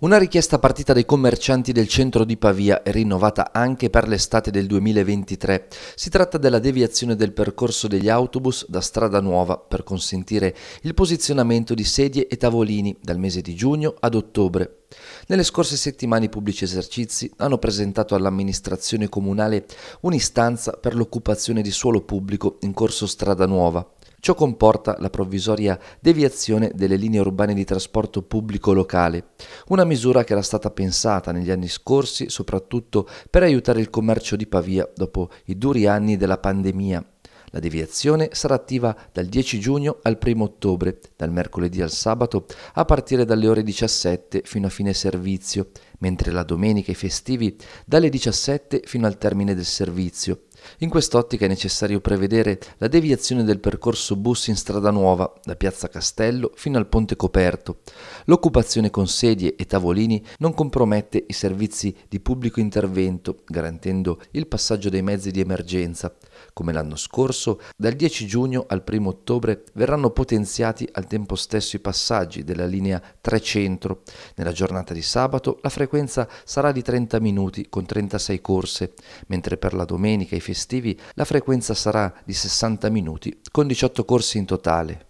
Una richiesta partita dai commercianti del centro di Pavia e rinnovata anche per l'estate del 2023. Si tratta della deviazione del percorso degli autobus da Strada Nuova per consentire il posizionamento di sedie e tavolini dal mese di giugno ad ottobre nelle scorse settimane i pubblici esercizi hanno presentato all'amministrazione comunale un'istanza per l'occupazione di suolo pubblico in corso Strada Nuova. Ciò comporta la provvisoria deviazione delle linee urbane di trasporto pubblico locale, una misura che era stata pensata negli anni scorsi soprattutto per aiutare il commercio di Pavia dopo i duri anni della pandemia. La deviazione sarà attiva dal 10 giugno al 1 ottobre, dal mercoledì al sabato, a partire dalle ore 17 fino a fine servizio, mentre la domenica e i festivi dalle 17 fino al termine del servizio in quest'ottica è necessario prevedere la deviazione del percorso bus in strada nuova, da Piazza Castello fino al Ponte Coperto. L'occupazione con sedie e tavolini non compromette i servizi di pubblico intervento, garantendo il passaggio dei mezzi di emergenza. Come l'anno scorso, dal 10 giugno al 1 ottobre verranno potenziati al tempo stesso i passaggi della linea 3 Centro. Nella giornata di sabato la frequenza sarà di 30 minuti con 36 corse, mentre per la domenica e estivi la frequenza sarà di 60 minuti con 18 corsi in totale.